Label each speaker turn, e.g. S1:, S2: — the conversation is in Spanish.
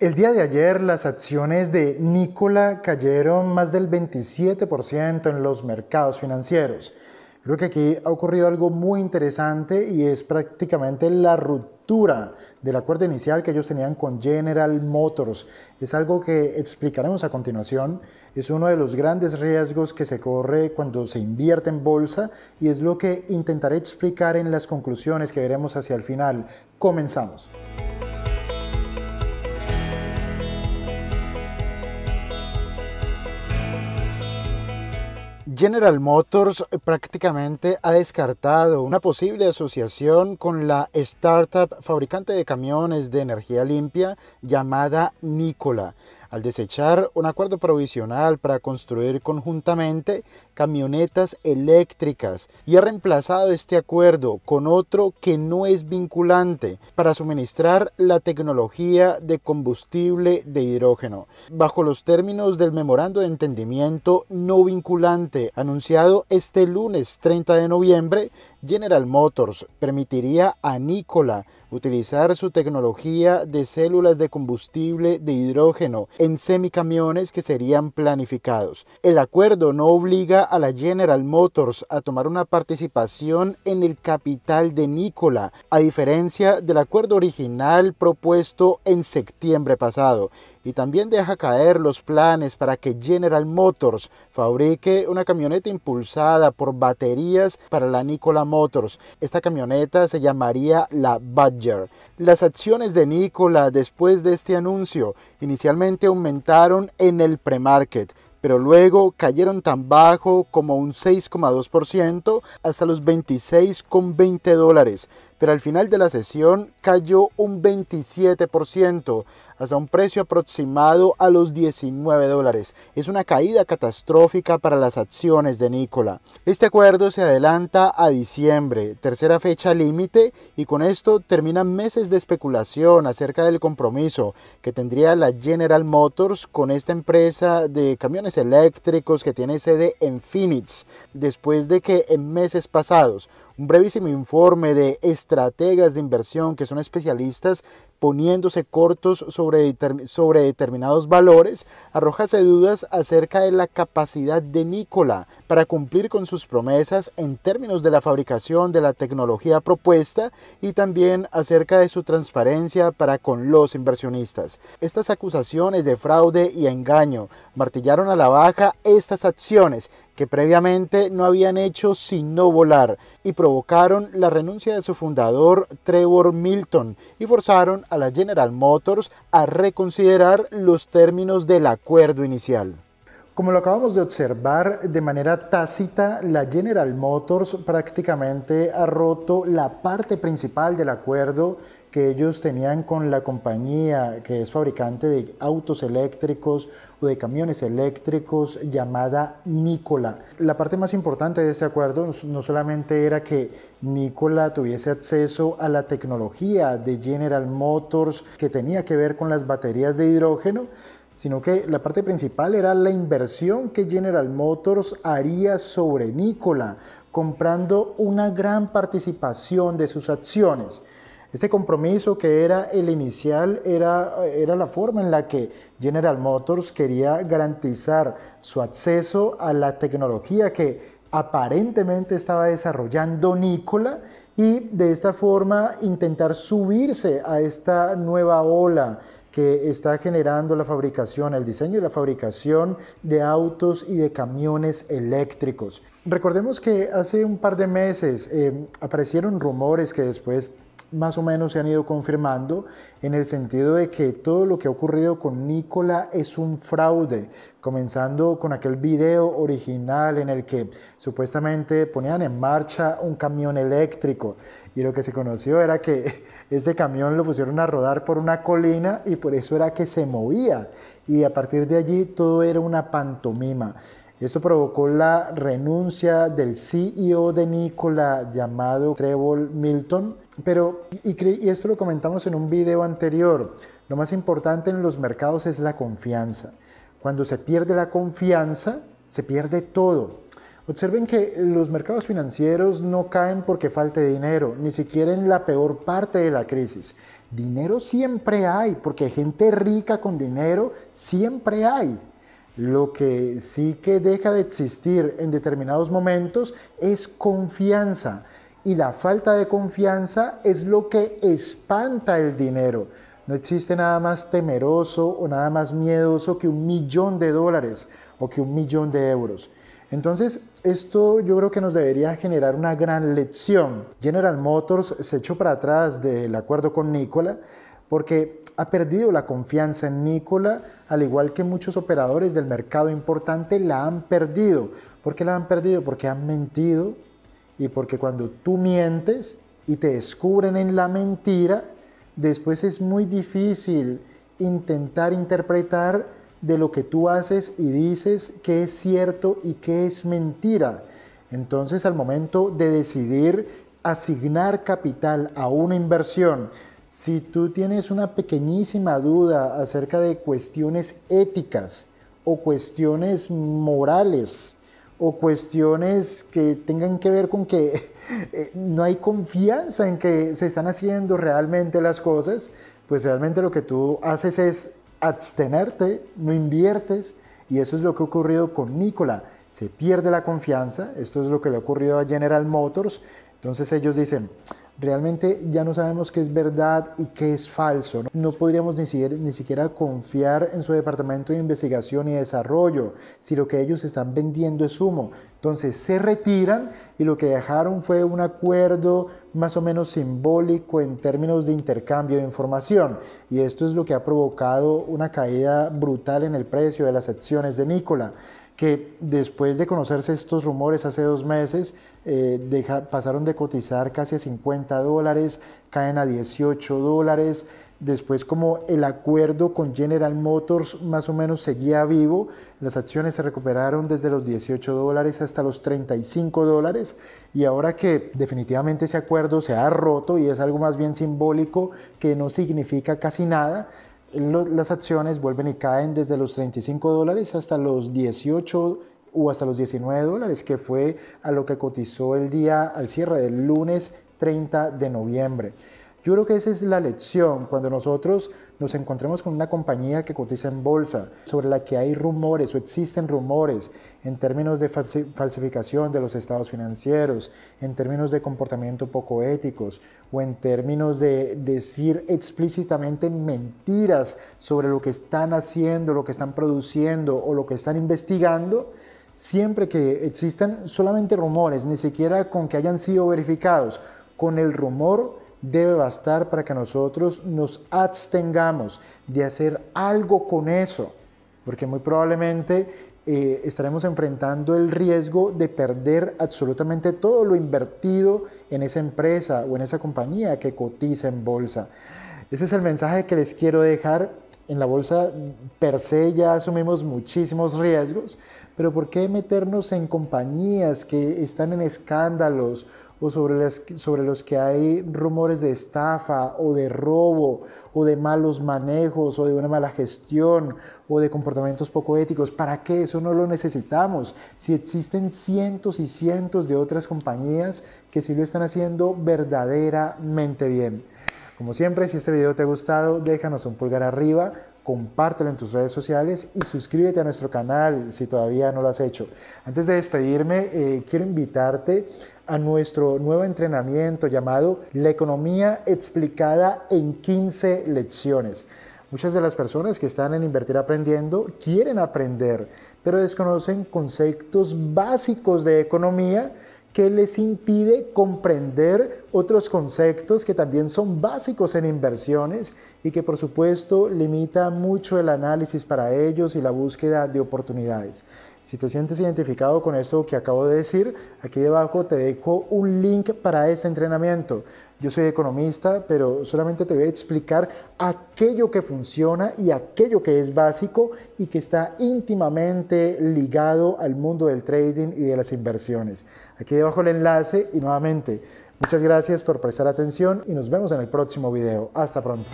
S1: El día de ayer las acciones de Nicola cayeron más del 27% en los mercados financieros. Creo que aquí ha ocurrido algo muy interesante y es prácticamente la ruptura del acuerdo inicial que ellos tenían con General Motors. Es algo que explicaremos a continuación. Es uno de los grandes riesgos que se corre cuando se invierte en bolsa y es lo que intentaré explicar en las conclusiones que veremos hacia el final. Comenzamos. General Motors eh, prácticamente ha descartado una posible asociación con la startup fabricante de camiones de energía limpia llamada Nikola al desechar un acuerdo provisional para construir conjuntamente camionetas eléctricas y ha reemplazado este acuerdo con otro que no es vinculante para suministrar la tecnología de combustible de hidrógeno bajo los términos del memorando de entendimiento no vinculante anunciado este lunes 30 de noviembre General Motors permitiría a Nikola utilizar su tecnología de células de combustible de hidrógeno en semicamiones que serían planificados. El acuerdo no obliga a la General Motors a tomar una participación en el capital de Nikola, a diferencia del acuerdo original propuesto en septiembre pasado, y también deja caer los planes para que General Motors fabrique una camioneta impulsada por baterías para la Nikola Motors. Esta camioneta se llamaría la Badger. Las acciones de Nikola después de este anuncio inicialmente aumentaron en el premarket pero luego cayeron tan bajo como un 6,2% hasta los 26,20 dólares pero al final de la sesión cayó un 27% hasta un precio aproximado a los 19 dólares. Es una caída catastrófica para las acciones de Nikola. Este acuerdo se adelanta a diciembre, tercera fecha límite, y con esto terminan meses de especulación acerca del compromiso que tendría la General Motors con esta empresa de camiones eléctricos que tiene sede en Phoenix, después de que en meses pasados un brevísimo informe de estrategas de inversión que son especialistas poniéndose cortos sobre, determinados valores, arrojase dudas acerca de la capacidad de nicola para cumplir con sus promesas en términos de la fabricación de la tecnología propuesta y también acerca de su transparencia para con los inversionistas. Estas acusaciones de fraude y engaño martillaron a la baja estas acciones que previamente no habían hecho sino volar y provocaron la renuncia de su fundador Trevor Milton y forzaron a la General Motors a reconsiderar los términos del acuerdo inicial. Como lo acabamos de observar, de manera tácita, la General Motors prácticamente ha roto la parte principal del acuerdo que ellos tenían con la compañía que es fabricante de autos eléctricos o de camiones eléctricos llamada Nikola. La parte más importante de este acuerdo no solamente era que Nikola tuviese acceso a la tecnología de General Motors que tenía que ver con las baterías de hidrógeno, sino que la parte principal era la inversión que General Motors haría sobre Nikola, comprando una gran participación de sus acciones. Este compromiso que era el inicial era, era la forma en la que General Motors quería garantizar su acceso a la tecnología que aparentemente estaba desarrollando Nikola y de esta forma intentar subirse a esta nueva ola que está generando la fabricación, el diseño y la fabricación de autos y de camiones eléctricos. Recordemos que hace un par de meses eh, aparecieron rumores que después más o menos se han ido confirmando en el sentido de que todo lo que ha ocurrido con Nicola es un fraude, comenzando con aquel video original en el que supuestamente ponían en marcha un camión eléctrico y lo que se conoció era que este camión lo pusieron a rodar por una colina y por eso era que se movía y a partir de allí todo era una pantomima. Esto provocó la renuncia del CEO de Nicola llamado Trevor Milton, pero, y, y esto lo comentamos en un video anterior, lo más importante en los mercados es la confianza. Cuando se pierde la confianza, se pierde todo. Observen que los mercados financieros no caen porque falte dinero, ni siquiera en la peor parte de la crisis. Dinero siempre hay, porque gente rica con dinero siempre hay. Lo que sí que deja de existir en determinados momentos es confianza. Y la falta de confianza es lo que espanta el dinero. No existe nada más temeroso o nada más miedoso que un millón de dólares o que un millón de euros. Entonces, esto yo creo que nos debería generar una gran lección. General Motors se echó para atrás del acuerdo con Nikola porque ha perdido la confianza en Nicola, al igual que muchos operadores del mercado importante la han perdido. ¿Por qué la han perdido? Porque han mentido y porque cuando tú mientes y te descubren en la mentira, después es muy difícil intentar interpretar de lo que tú haces y dices qué es cierto y qué es mentira. Entonces al momento de decidir asignar capital a una inversión, si tú tienes una pequeñísima duda acerca de cuestiones éticas o cuestiones morales o cuestiones que tengan que ver con que eh, no hay confianza en que se están haciendo realmente las cosas, pues realmente lo que tú haces es abstenerte, no inviertes, y eso es lo que ha ocurrido con Nicola. Se pierde la confianza, esto es lo que le ha ocurrido a General Motors, entonces ellos dicen, realmente ya no sabemos qué es verdad y qué es falso. No, podríamos ni siquiera, confiar en su departamento de investigación y desarrollo si lo que ellos están vendiendo es humo. Entonces se retiran y lo que dejaron fue un acuerdo más o menos simbólico en términos de intercambio de información. Y esto es lo que ha provocado una caída brutal en el precio de las acciones de Nicola que después de conocerse estos rumores hace dos meses, eh, pasaron de cotizar casi a 50 dólares, caen a 18 dólares, después como el acuerdo con General Motors más o menos seguía vivo, las acciones se recuperaron desde los 18 dólares hasta los 35 dólares y ahora que definitivamente ese acuerdo se ha roto y es algo más bien simbólico que no significa casi nada, las acciones vuelven y caen desde los 35 dólares hasta los 18 o hasta los 19 dólares, que fue a lo que cotizó el día al cierre del lunes 30 de noviembre. Yo creo que esa es la lección cuando nosotros nos encontremos con una compañía que cotiza en bolsa, sobre la que hay rumores o existen rumores en términos de falsificación de los estados financieros, en términos de comportamiento poco éticos o en términos de decir explícitamente mentiras sobre lo que están haciendo, lo que están produciendo o lo que están investigando, siempre que existan solamente rumores, ni siquiera con que hayan sido verificados, con el rumor debe bastar para que nosotros nos abstengamos de hacer algo con eso, porque muy probablemente eh, estaremos enfrentando el riesgo de perder absolutamente todo lo invertido en esa empresa o en esa compañía que cotiza en bolsa. Ese es el mensaje que les quiero dejar. En la bolsa per se ya asumimos muchísimos riesgos, pero ¿por qué meternos en compañías que están en escándalos o sobre, los que hay rumores de estafa o de robo o de malos manejos o de una mala gestión o de comportamientos poco éticos. ¿Para qué? Eso no lo necesitamos. Si existen cientos y cientos de otras compañías que sí lo están haciendo verdaderamente bien. Como siempre, si este video te ha gustado, déjanos un pulgar arriba, compártelo en tus redes sociales y suscríbete a nuestro canal si todavía no lo has hecho. Antes de despedirme, eh, quiero invitarte a nuestro nuevo entrenamiento llamado La economía explicada en 15 lecciones. Muchas de las personas que están en Invertir Aprendiendo quieren aprender, pero desconocen conceptos básicos de economía que les impide comprender otros conceptos que también son básicos en inversiones y que por supuesto limita mucho el análisis para ellos y la búsqueda de oportunidades. Si te sientes identificado con esto que acabo de decir, aquí debajo te dejo un link para este entrenamiento. Yo soy economista, pero solamente te voy a explicar aquello que funciona y aquello que es básico y que está íntimamente ligado al mundo del trading y de las inversiones. Aquí debajo el enlace y nuevamente, muchas gracias por prestar atención y nos vemos en el próximo video. Hasta pronto.